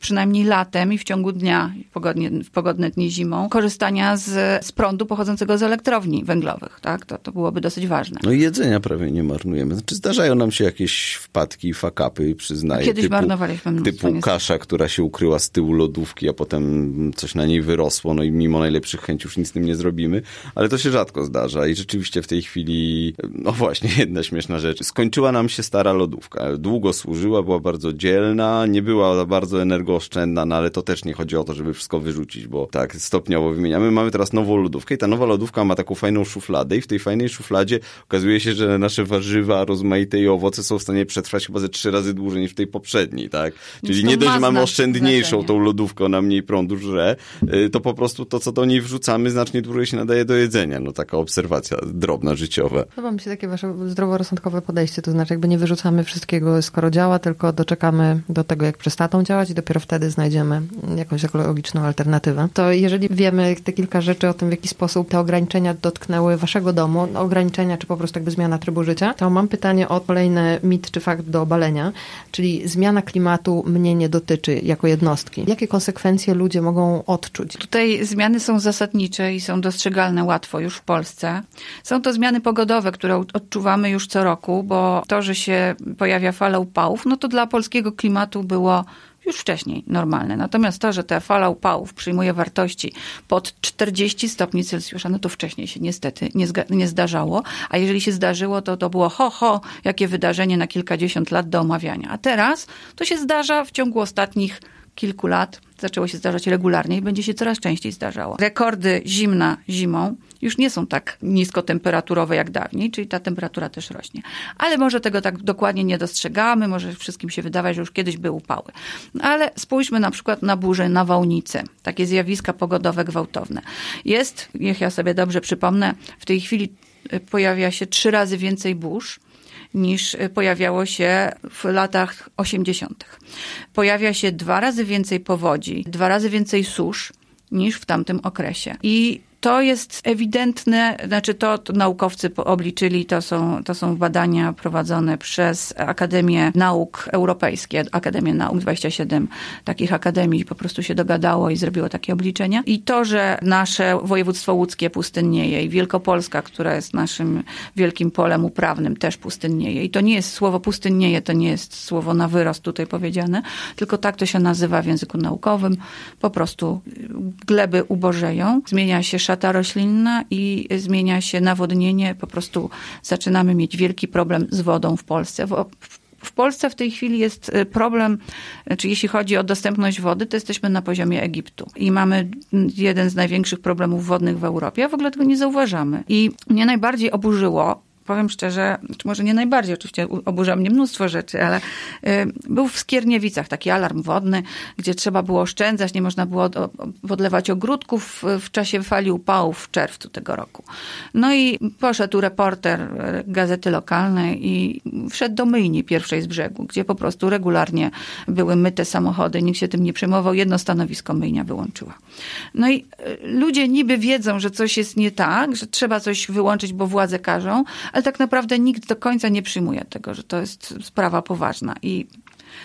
przynajmniej latem i w ciągu dnia, w pogodne dni zimą, korzystania z, z prądu pochodzącego z elektrowni węglowych. Tak? To, to byłoby dosyć ważne. No i jedzenia prawie nie marnujemy. Znaczy zdarzają nam się jakieś wpadki, fakapy, przyznaję. Kiedyś typu, marnowaliśmy mnóstwo. Typu niestety. kasza, która się ukryła z tyłu lodówki, a potem coś na niej wyrosło, no i mimo najlepszych chęci już nic z tym nie zrobimy, ale to się rzadko zdarza i rzeczywiście w tej chwili, no właśnie, jedna śmieszna rzecz. Skończyła nam się stara lodówka. Długo służyła, była bardzo dzielna, nie była za bardzo energetyczna oszczędna, no ale to też nie chodzi o to, żeby wszystko wyrzucić, bo tak stopniowo wymieniamy. Mamy teraz nową lodówkę i ta nowa lodówka ma taką fajną szufladę i w tej fajnej szufladzie okazuje się, że nasze warzywa rozmaite i owoce są w stanie przetrwać chyba ze trzy razy dłużej niż w tej poprzedniej, tak? Czyli nie dość, że mamy oszczędniejszą tą lodówkę, na mniej prądu że y, to po prostu to, co do niej wrzucamy, znacznie dłużej się nadaje do jedzenia. No taka obserwacja drobna, życiowa. Podoba mi się takie wasze zdroworozsądkowe podejście, to znaczy jakby nie wyrzucamy wszystkiego, skoro działa, tylko doczekamy do tego, jak przestaną działać i dopiero dopiero wtedy znajdziemy jakąś ekologiczną alternatywę. To jeżeli wiemy te kilka rzeczy o tym, w jaki sposób te ograniczenia dotknęły waszego domu, no, ograniczenia czy po prostu jakby zmiana trybu życia, to mam pytanie o kolejny mit czy fakt do obalenia, czyli zmiana klimatu mnie nie dotyczy jako jednostki. Jakie konsekwencje ludzie mogą odczuć? Tutaj zmiany są zasadnicze i są dostrzegalne łatwo już w Polsce. Są to zmiany pogodowe, które odczuwamy już co roku, bo to, że się pojawia fala upałów, no to dla polskiego klimatu było już wcześniej normalne. Natomiast to, że ta fala upałów przyjmuje wartości pod 40 stopni Celsjusza, no to wcześniej się niestety nie, nie zdarzało. A jeżeli się zdarzyło, to to było ho, ho, jakie wydarzenie na kilkadziesiąt lat do omawiania. A teraz to się zdarza w ciągu ostatnich kilku lat zaczęło się zdarzać regularnie i będzie się coraz częściej zdarzało. Rekordy zimna zimą już nie są tak niskotemperaturowe jak dawniej, czyli ta temperatura też rośnie. Ale może tego tak dokładnie nie dostrzegamy, może wszystkim się wydawać, że już kiedyś były upały. No ale spójrzmy na przykład na burze, na wałnice, takie zjawiska pogodowe gwałtowne. Jest, niech ja sobie dobrze przypomnę, w tej chwili e, pojawia się trzy razy więcej burz niż e, pojawiało się w latach 80. Pojawia się dwa razy więcej powodzi, dwa razy więcej susz niż w tamtym okresie. I to jest ewidentne, znaczy to, to naukowcy obliczyli, to są, to są badania prowadzone przez Akademię Nauk Europejskie, Akademię Nauk 27 takich akademii po prostu się dogadało i zrobiło takie obliczenia. I to, że nasze województwo łódzkie pustynnieje i Wielkopolska, która jest naszym wielkim polem uprawnym, też pustynnieje. I to nie jest słowo pustynnieje, to nie jest słowo na wyrost tutaj powiedziane, tylko tak to się nazywa w języku naukowym. Po prostu gleby ubożeją, zmienia się szata roślinna i zmienia się nawodnienie. Po prostu zaczynamy mieć wielki problem z wodą w Polsce. W Polsce w tej chwili jest y, problem, czy jeśli chodzi o dostępność wody, to jesteśmy na poziomie Egiptu i mamy mm, jeden z największych problemów wodnych w Europie, a w ogóle tego nie zauważamy. I mnie najbardziej oburzyło powiem szczerze, czy może nie najbardziej, oczywiście oburza mnie mnóstwo rzeczy, ale y, był w Skierniewicach taki alarm wodny, gdzie trzeba było oszczędzać, nie można było podlewać ogródków w czasie fali upałów w czerwcu tego roku. No i poszedł reporter y, gazety lokalnej i wszedł do myjni pierwszej z brzegu, gdzie po prostu regularnie były myte samochody, nikt się tym nie przejmował, jedno stanowisko myjnia wyłączyła. No i y, ludzie niby wiedzą, że coś jest nie tak, że trzeba coś wyłączyć, bo władze każą, ale tak naprawdę nikt do końca nie przyjmuje tego, że to jest sprawa poważna i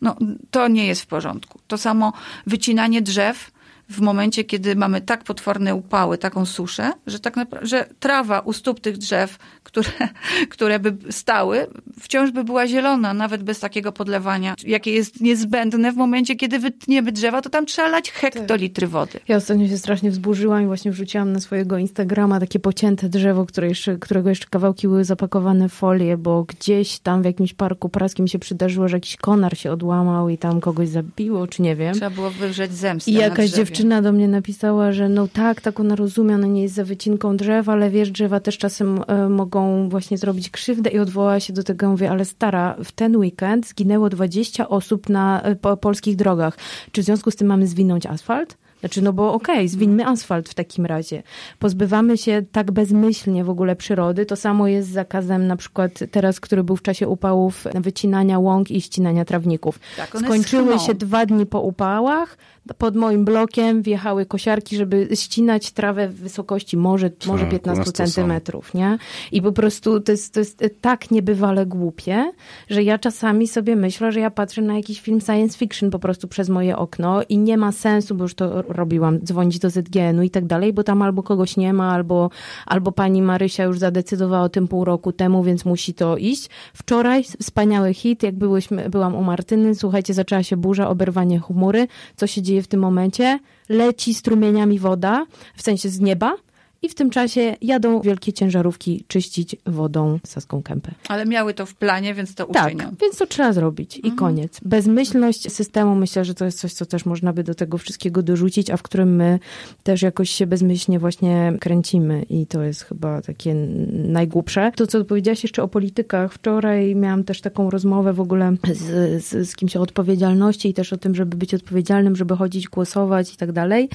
no, to nie jest w porządku. To samo wycinanie drzew w momencie, kiedy mamy tak potworne upały, taką suszę, że, tak naprawdę, że trawa u stóp tych drzew, które, które by stały, wciąż by była zielona, nawet bez takiego podlewania, jakie jest niezbędne w momencie, kiedy wytniemy drzewa, to tam trzeba lać hektolitry wody. Ja ostatnio się strasznie wzburzyłam i właśnie wrzuciłam na swojego Instagrama takie pocięte drzewo, które jeszcze, którego jeszcze kawałki były zapakowane w folię, bo gdzieś tam w jakimś parku praskim się przydarzyło, że jakiś konar się odłamał i tam kogoś zabiło, czy nie wiem. Trzeba było wywrzeć zemstę I jakaś dziewczyna dziewczyna do mnie napisała, że no tak, tak ona rozumie, ona nie jest za wycinką drzewa, ale wiesz, drzewa też czasem e, mogą właśnie zrobić krzywdę i odwołała się do tego. Mówię, ale stara, w ten weekend zginęło 20 osób na e, po polskich drogach. Czy w związku z tym mamy zwinąć asfalt? Znaczy, no bo okej, okay, asfalt w takim razie. Pozbywamy się tak bezmyślnie w ogóle przyrody. To samo jest z zakazem na przykład teraz, który był w czasie upałów, wycinania łąk i ścinania trawników. Tak, Skończyły się dwa dni po upałach. Pod moim blokiem wjechały kosiarki, żeby ścinać trawę w wysokości może, może 15 tak, centymetrów, nie? I po prostu to jest, to jest tak niebywale głupie, że ja czasami sobie myślę, że ja patrzę na jakiś film science fiction po prostu przez moje okno i nie ma sensu, bo już to robiłam, dzwonić do ZGN-u i tak dalej, bo tam albo kogoś nie ma, albo, albo pani Marysia już zadecydowała o tym pół roku temu, więc musi to iść. Wczoraj wspaniały hit, jak byłyśmy, byłam u Martyny, słuchajcie, zaczęła się burza, oberwanie chmury. Co się dzieje w tym momencie? Leci strumieniami woda, w sensie z nieba, i w tym czasie jadą wielkie ciężarówki czyścić wodą Saską Kępę. Ale miały to w planie, więc to tak, uczynią. Tak, więc to trzeba zrobić i mhm. koniec. Bezmyślność systemu, myślę, że to jest coś, co też można by do tego wszystkiego dorzucić, a w którym my też jakoś się bezmyślnie właśnie kręcimy i to jest chyba takie najgłupsze. To, co powiedziałaś jeszcze o politykach, wczoraj miałam też taką rozmowę w ogóle z, z, z kimś o odpowiedzialności i też o tym, żeby być odpowiedzialnym, żeby chodzić, głosować i tak dalej.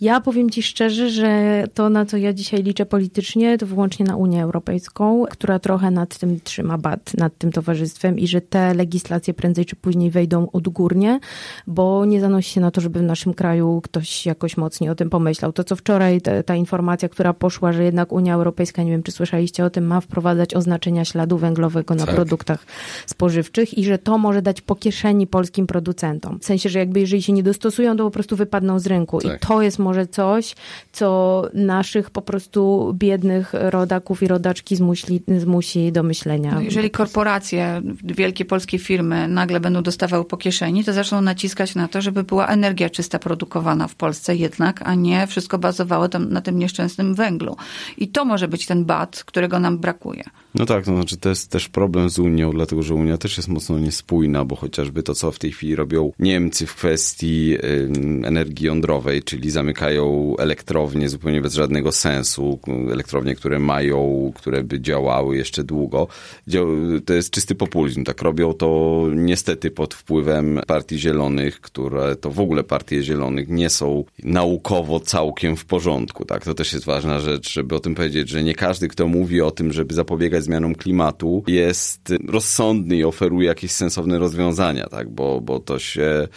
Ja powiem Ci szczerze, że to, na co ja dzisiaj liczę politycznie, to wyłącznie na Unię Europejską, która trochę nad tym trzyma bat, nad tym towarzystwem i że te legislacje prędzej czy później wejdą odgórnie, bo nie zanosi się na to, żeby w naszym kraju ktoś jakoś mocniej o tym pomyślał. To, co wczoraj ta, ta informacja, która poszła, że jednak Unia Europejska, nie wiem, czy słyszeliście o tym, ma wprowadzać oznaczenia śladu węglowego na tak. produktach spożywczych i że to może dać po kieszeni polskim producentom. W sensie, że jakby jeżeli się nie dostosują, to po prostu wypadną z rynku. Tak. I to jest może coś, co naszych po prostu biednych rodaków i rodaczki zmusi, zmusi do myślenia. No jeżeli korporacje, wielkie polskie firmy nagle będą dostawały po kieszeni, to zaczną naciskać na to, żeby była energia czysta produkowana w Polsce jednak, a nie wszystko bazowało tam, na tym nieszczęsnym węglu. I to może być ten bat, którego nam brakuje. No tak, to znaczy to jest też problem z Unią, dlatego że Unia też jest mocno niespójna, bo chociażby to, co w tej chwili robią Niemcy w kwestii y, energii jądrowej, czyli zamykania zamykają elektrownie zupełnie bez żadnego sensu, elektrownie, które mają, które by działały jeszcze długo. To jest czysty populizm, tak robią to niestety pod wpływem partii zielonych, które to w ogóle partie zielonych nie są naukowo całkiem w porządku, tak? To też jest ważna rzecz, żeby o tym powiedzieć, że nie każdy, kto mówi o tym, żeby zapobiegać zmianom klimatu, jest rozsądny i oferuje jakieś sensowne rozwiązania, tak? Bo, bo to się,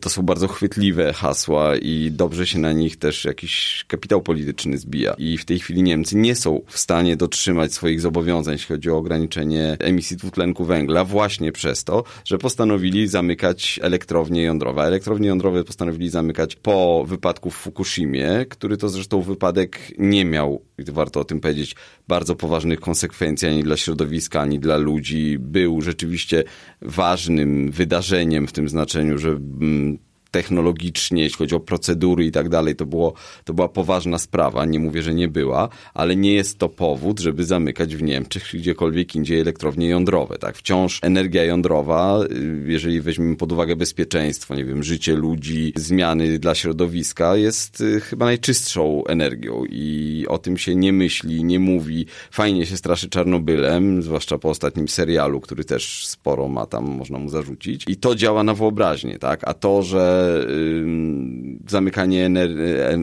to są bardzo chwytliwe hasła i dobrze się na nie nich też jakiś kapitał polityczny zbija. I w tej chwili Niemcy nie są w stanie dotrzymać swoich zobowiązań, jeśli chodzi o ograniczenie emisji dwutlenku węgla, właśnie przez to, że postanowili zamykać elektrownie jądrowe. Elektrownie jądrowe postanowili zamykać po wypadku w Fukushimie, który to zresztą wypadek nie miał, warto o tym powiedzieć, bardzo poważnych konsekwencji ani dla środowiska, ani dla ludzi. Był rzeczywiście ważnym wydarzeniem w tym znaczeniu, że mm, technologicznie, jeśli chodzi o procedury i tak dalej, to, było, to była poważna sprawa. Nie mówię, że nie była, ale nie jest to powód, żeby zamykać w Niemczech czy gdziekolwiek indziej elektrownie jądrowe. Tak? Wciąż energia jądrowa, y, jeżeli weźmiemy pod uwagę bezpieczeństwo, nie wiem, życie ludzi, zmiany dla środowiska, jest y, chyba najczystszą energią i o tym się nie myśli, nie mówi. Fajnie się straszy Czarnobylem, zwłaszcza po ostatnim serialu, który też sporo ma tam, można mu zarzucić. I to działa na wyobraźnię, tak? A to, że zamykanie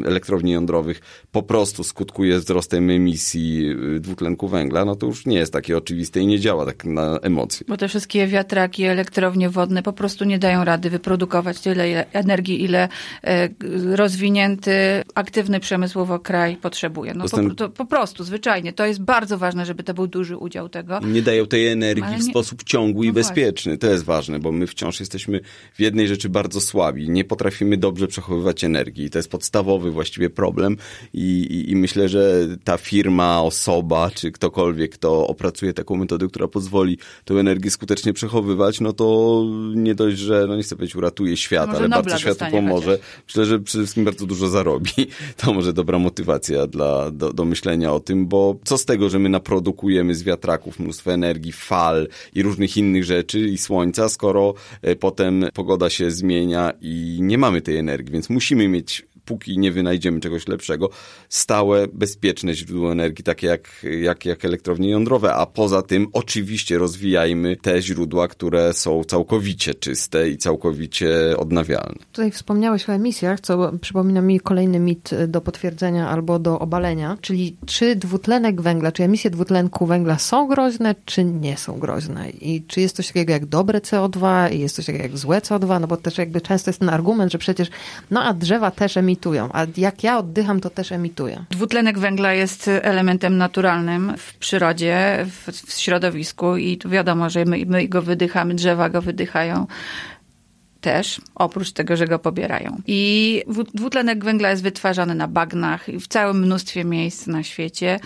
elektrowni jądrowych po prostu skutkuje wzrostem emisji y, dwutlenku węgla, no to już nie jest takie oczywiste i nie działa tak na emocje. Bo te wszystkie wiatraki, elektrownie wodne po prostu nie dają rady wyprodukować tyle energii, ile e, rozwinięty, aktywny przemysłowo kraj potrzebuje. No Postęp... po, po, prostu, zwyczajnie. To jest bardzo ważne, żeby to był duży udział tego. Nie dają tej energii nie... w sposób ciągły no i bezpieczny. Właśnie. To jest ważne, bo my wciąż jesteśmy w jednej rzeczy bardzo słabi. Nie potrafimy dobrze przechowywać energii. To jest podstawowy właściwie problem i, i, i myślę, że ta firma, osoba czy ktokolwiek, kto opracuje taką metodę, która pozwoli tę energię skutecznie przechowywać, no to nie dość, że, no nie chcę powiedzieć uratuje świat, ale bardzo światu pomoże. Chociaż. Myślę, że przede wszystkim bardzo dużo zarobi. To może dobra motywacja dla, do, do myślenia o tym, bo co z tego, że my naprodukujemy z wiatraków mnóstwo energii, fal i różnych innych rzeczy i słońca, skoro e, potem pogoda się zmienia i i nie mamy tej energii, więc musimy mieć póki nie wynajdziemy czegoś lepszego, stałe, bezpieczne źródło energii, takie jak, jak, jak elektrownie jądrowe, a poza tym oczywiście rozwijajmy te źródła, które są całkowicie czyste i całkowicie odnawialne. Tutaj wspomniałeś o emisjach, co przypomina mi kolejny mit do potwierdzenia albo do obalenia, czyli czy dwutlenek węgla, czy emisje dwutlenku węgla są groźne, czy nie są groźne i czy jest coś takiego jak dobre CO2 i jest coś takiego jak złe CO2, no bo też jakby często jest ten argument, że przecież no a drzewa też emitują emitują, a jak ja oddycham, to też emituję. Dwutlenek węgla jest elementem naturalnym w przyrodzie, w, w środowisku i tu wiadomo, że my, my go wydychamy, drzewa go wydychają też, oprócz tego, że go pobierają. I dwutlenek węgla jest wytwarzany na bagnach i w całym mnóstwie miejsc na świecie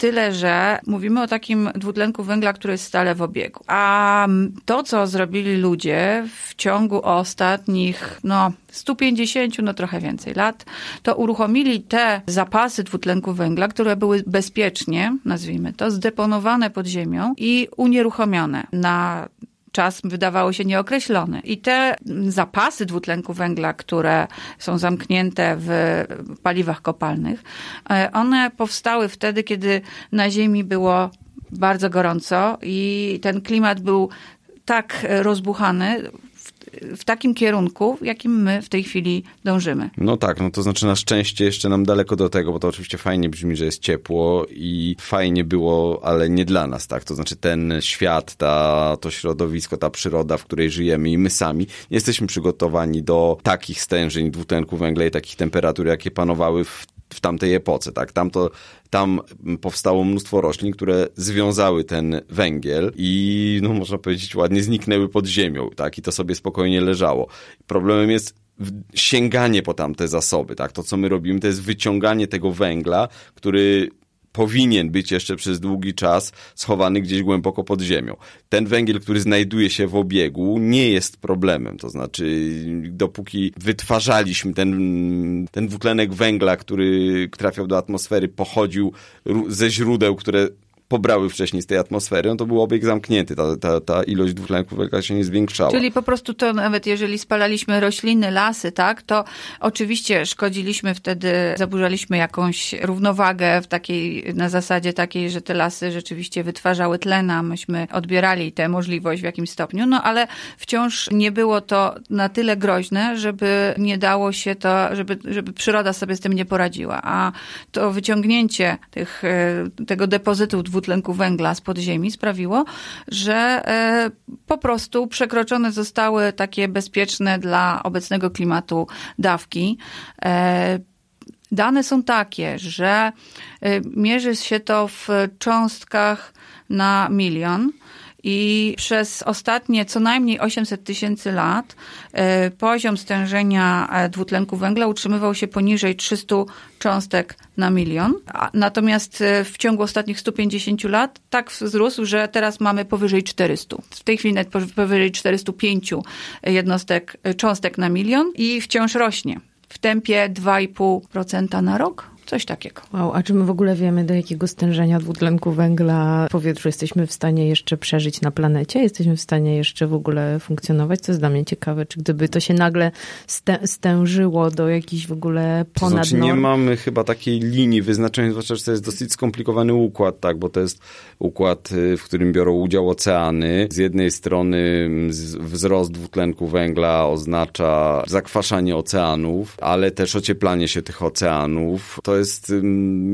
tyle że mówimy o takim dwutlenku węgla, który jest stale w obiegu. A to, co zrobili ludzie w ciągu ostatnich no, 150, no trochę więcej lat, to uruchomili te zapasy dwutlenku węgla, które były bezpiecznie, nazwijmy to, zdeponowane pod ziemią i unieruchomione na czas wydawało się nieokreślony I te zapasy dwutlenku węgla, które są zamknięte w paliwach kopalnych, e, one powstały wtedy, kiedy na Ziemi było bardzo gorąco i ten klimat był tak e, rozbuchany, w takim kierunku, w jakim my w tej chwili dążymy. No tak, no to znaczy na szczęście jeszcze nam daleko do tego, bo to oczywiście fajnie brzmi, że jest ciepło i fajnie było, ale nie dla nas, tak? To znaczy ten świat, ta, to środowisko, ta przyroda, w której żyjemy i my sami nie jesteśmy przygotowani do takich stężeń dwutlenku węgla i takich temperatur, jakie panowały w w tamtej epoce, tak? Tam, to, tam powstało mnóstwo roślin, które związały ten węgiel i, no można powiedzieć ładnie, zniknęły pod ziemią, tak? I to sobie spokojnie leżało. Problemem jest sięganie po tamte zasoby, tak? To, co my robimy, to jest wyciąganie tego węgla, który powinien być jeszcze przez długi czas schowany gdzieś głęboko pod ziemią. Ten węgiel, który znajduje się w obiegu, nie jest problemem. To znaczy, dopóki wytwarzaliśmy ten, ten dwutlenek węgla, który trafiał do atmosfery, pochodził ze źródeł, które pobrały wcześniej z tej atmosfery, no to był obieg zamknięty. Ta, ta, ta ilość dwutlenku węgla się nie zwiększała. Czyli po prostu to nawet jeżeli spalaliśmy rośliny, lasy, tak, to oczywiście szkodziliśmy wtedy, zaburzaliśmy jakąś równowagę w takiej, na zasadzie takiej, że te lasy rzeczywiście wytwarzały tlen, no a myśmy odbierali tę możliwość w jakimś stopniu, no ale wciąż nie było to na tyle groźne, żeby nie dało się to, żeby, żeby przyroda sobie z tym nie poradziła. A to wyciągnięcie tych, e, tego depozytu dwutlenku dwutlenku węgla z podziemi sprawiło, że e, po prostu przekroczone zostały takie bezpieczne dla obecnego klimatu dawki. E, dane są takie, że e, mierzy się to w cząstkach na milion. I przez ostatnie co najmniej 800 tysięcy lat e, poziom stężenia e, dwutlenku węgla utrzymywał się poniżej 300 cząstek na milion. Natomiast e, w ciągu ostatnich 150 lat tak wzrósł, że teraz mamy powyżej 400. W tej chwili nawet powyżej 405 jednostek cząstek na milion i wciąż rośnie w tempie 2,5% na rok. Coś takiego. Wow, a czy my w ogóle wiemy, do jakiego stężenia dwutlenku węgla w powietrzu jesteśmy w stanie jeszcze przeżyć na planecie? Jesteśmy w stanie jeszcze w ogóle funkcjonować? Co jest dla mnie ciekawe, czy gdyby to się nagle stę stężyło do jakichś w ogóle ponad to znaczy, nie mamy chyba takiej linii wyznaczenia. zwłaszcza, że to jest dosyć skomplikowany układ, tak, bo to jest układ, y, w którym biorą udział oceany. Z jednej strony mm, wzrost dwutlenku węgla oznacza zakwaszanie oceanów, ale też ocieplanie się tych oceanów. To jest,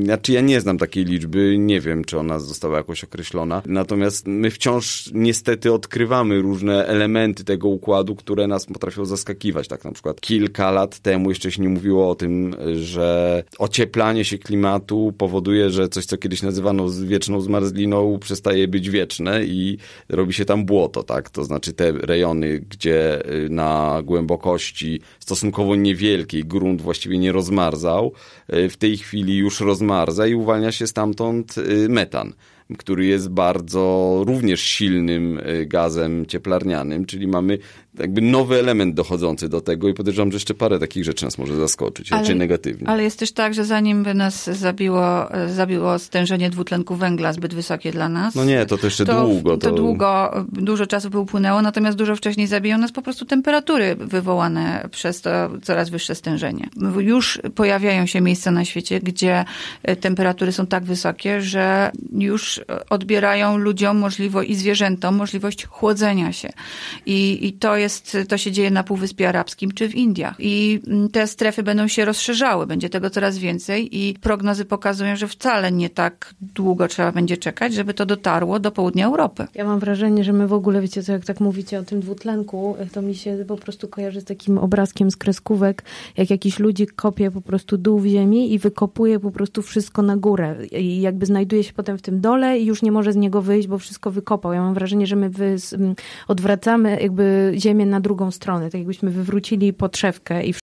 znaczy ja nie znam takiej liczby, nie wiem, czy ona została jakoś określona. Natomiast my wciąż niestety odkrywamy różne elementy tego układu, które nas potrafią zaskakiwać. Tak na przykład kilka lat temu jeszcze się nie mówiło o tym, że ocieplanie się klimatu powoduje, że coś, co kiedyś nazywano wieczną zmarzliną, przestaje być wieczne i robi się tam błoto, tak? To znaczy te rejony, gdzie y, na głębokości stosunkowo niewielkiej grunt właściwie nie rozmarzał, y, w tej tej chwili już rozmarza i uwalnia się stamtąd y, metan który jest bardzo również silnym y, gazem cieplarnianym, czyli mamy jakby nowy element dochodzący do tego i podejrzewam, że jeszcze parę takich rzeczy nas może zaskoczyć, ale, raczej negatywnie. Ale jest też tak, że zanim by nas zabiło, zabiło stężenie dwutlenku węgla zbyt wysokie dla nas. No nie, to też jeszcze to, długo. To... to... długo, dużo czasu by upłynęło, natomiast dużo wcześniej zabiją nas po prostu temperatury wywołane przez to coraz wyższe stężenie. Już pojawiają się miejsca na świecie, gdzie y, temperatury są tak wysokie, że już odbierają ludziom możliwość i zwierzętom możliwość chłodzenia się. I, i to jest, to się dzieje na Półwyspie Arabskim czy w Indiach. I mm, te strefy będą się rozszerzały, będzie tego coraz więcej i prognozy pokazują, że wcale nie tak długo trzeba będzie czekać, żeby to dotarło do południa Europy. Ja mam wrażenie, że my w ogóle, wiecie co, jak tak mówicie o tym dwutlenku, y, to mi się po prostu kojarzy z takim obrazkiem z kreskówek, jak jakiś ludzik kopie po prostu dół w ziemi i wykopuje po prostu wszystko na górę. I jakby znajduje się potem w tym dole i już nie może z niego wyjść, bo wszystko wykopał. Ja mam wrażenie, że my mm, odwracamy jakby ziemię na drugą stronę, tak jakbyśmy wywrócili podszewkę i